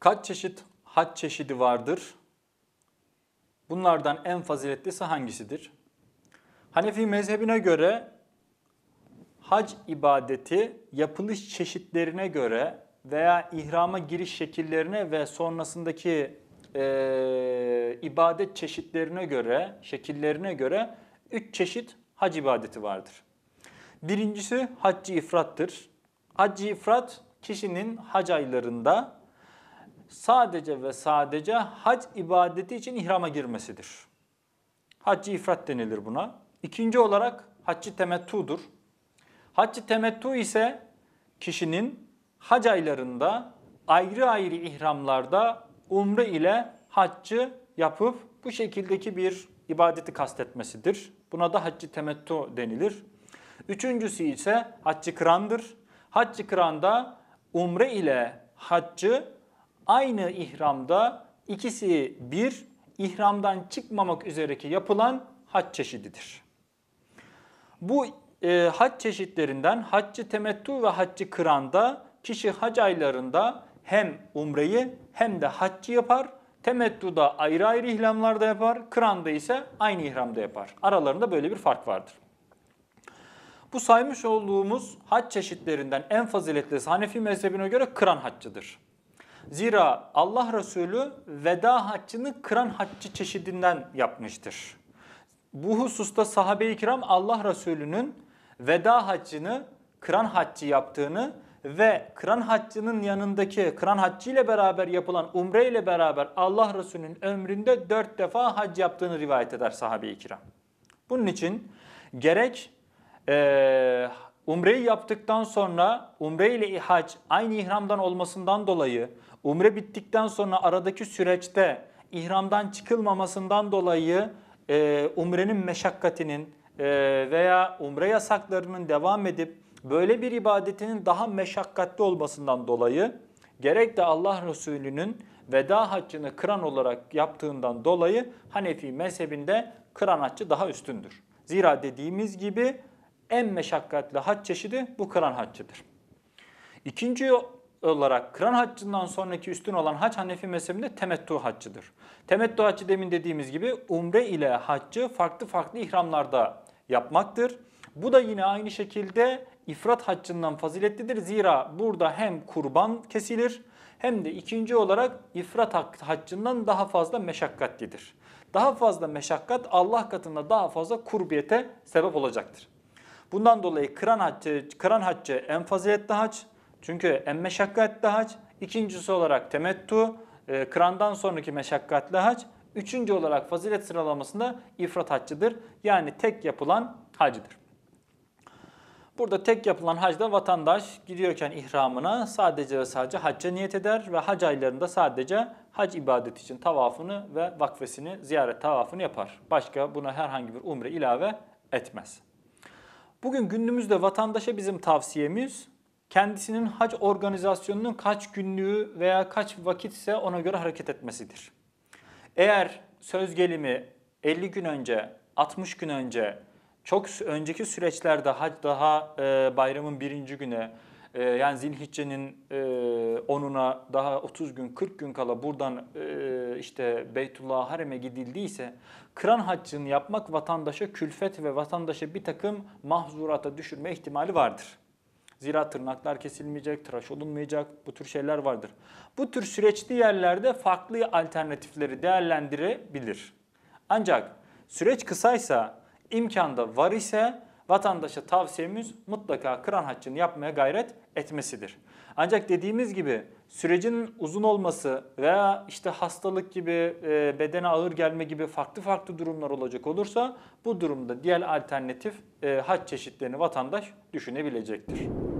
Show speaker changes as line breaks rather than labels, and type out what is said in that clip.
Kaç çeşit hac çeşidi vardır? Bunlardan en faziletlisi hangisidir? Hanefi mezhebine göre hac ibadeti yapılış çeşitlerine göre veya ihrama giriş şekillerine ve sonrasındaki e, ibadet çeşitlerine göre, şekillerine göre üç çeşit hac ibadeti vardır. Birincisi hacci ifrattır. Hacci ifrat kişinin hac aylarında sadece ve sadece hac ibadeti için ihrama girmesidir. Hacci ifrat denilir buna. İkinci olarak hacci temettudur. Hacci temettu ise kişinin hac aylarında ayrı ayrı ihramlarda umre ile haccı yapıp bu şekildeki bir ibadeti kastetmesidir. Buna da hacci temettu denilir. Üçüncüsü ise hacci kırandır. Hacci kıran da umre ile haccı aynı ihramda ikisi bir ihramdan çıkmamak üzereki yapılan hac çeşididir. Bu e, hac çeşitlerinden haccı temettu ve haccı kıranda kişi hac aylarında hem umreyi hem de haccı yapar. Temettu'da ayrı ayrı ihramlarda yapar, kıranda ise aynı ihramda yapar. Aralarında böyle bir fark vardır. Bu saymış olduğumuz hac çeşitlerinden en faziletli Hanefi mezhebine göre kıran haccıdır. Zira Allah Resulü veda haccını kıran haccı çeşidinden yapmıştır. Bu hususta sahabe-i kiram Allah Resulü'nün veda haccını kıran haccı yaptığını ve kıran haccının yanındaki kıran haccı ile beraber yapılan umre ile beraber Allah Resulü'nün ömründe dört defa hac yaptığını rivayet eder sahabe-i kiram. Bunun için gerek e, umreyi yaptıktan sonra umre ile hac aynı ihramdan olmasından dolayı Umre bittikten sonra aradaki süreçte ihramdan çıkılmamasından dolayı e, umrenin meşakkatinin e, veya umre yasaklarının devam edip böyle bir ibadetinin daha meşakkatli olmasından dolayı gerek de Allah Resulü'nün veda haccını kıran olarak yaptığından dolayı Hanefi mezhebinde kıran haccı daha üstündür. Zira dediğimiz gibi en meşakkatli hac çeşidi bu kıran haccıdır. İkinci olarak kıran haccından sonraki üstün olan hac Hanefi mezhebinde temettu haccıdır. Temettu haccı demin dediğimiz gibi umre ile haccı farklı farklı ihramlarda yapmaktır. Bu da yine aynı şekilde ifrat haccından faziletlidir. Zira burada hem kurban kesilir hem de ikinci olarak ifrat haccından daha fazla meşakkatlidir. Daha fazla meşakkat Allah katında daha fazla kurbiyete sebep olacaktır. Bundan dolayı kıran haccı, kıran haccı en faziletli hac, çünkü en meşakkatli hac, ikincisi olarak temettu, e, kırandan sonraki meşakkatli hac, üçüncü olarak fazilet sıralamasında ifrat haccıdır. Yani tek yapılan hacdır. Burada tek yapılan hacda vatandaş gidiyorken ihramına sadece ve sadece hacca niyet eder ve hac aylarında sadece hac ibadeti için tavafını ve vakfesini, ziyaret tavafını yapar. Başka buna herhangi bir umre ilave etmez. Bugün günümüzde vatandaşa bizim tavsiyemiz kendisinin hac organizasyonunun kaç günlüğü veya kaç vakit ise ona göre hareket etmesidir. Eğer söz gelimi 50 gün önce, 60 gün önce, çok önceki süreçlerde hac daha e, bayramın birinci günü, e, yani Zilhicce'nin e, 10'una daha 30 gün, 40 gün kala buradan e, işte Beytullah Harem'e gidildiyse, kıran haccını yapmak vatandaşa külfet ve vatandaşa bir takım mahzurata düşürme ihtimali vardır. Zira tırnaklar kesilmeyecek, tıraş olunmayacak bu tür şeyler vardır. Bu tür süreçli yerlerde farklı alternatifleri değerlendirebilir. Ancak süreç kısaysa, imkanda var ise vatandaşa tavsiyemiz mutlaka kıran haccını yapmaya gayret etmesidir. Ancak dediğimiz gibi sürecin uzun olması veya işte hastalık gibi e, bedene ağır gelme gibi farklı farklı durumlar olacak olursa bu durumda diğer alternatif e, hac çeşitlerini vatandaş düşünebilecektir.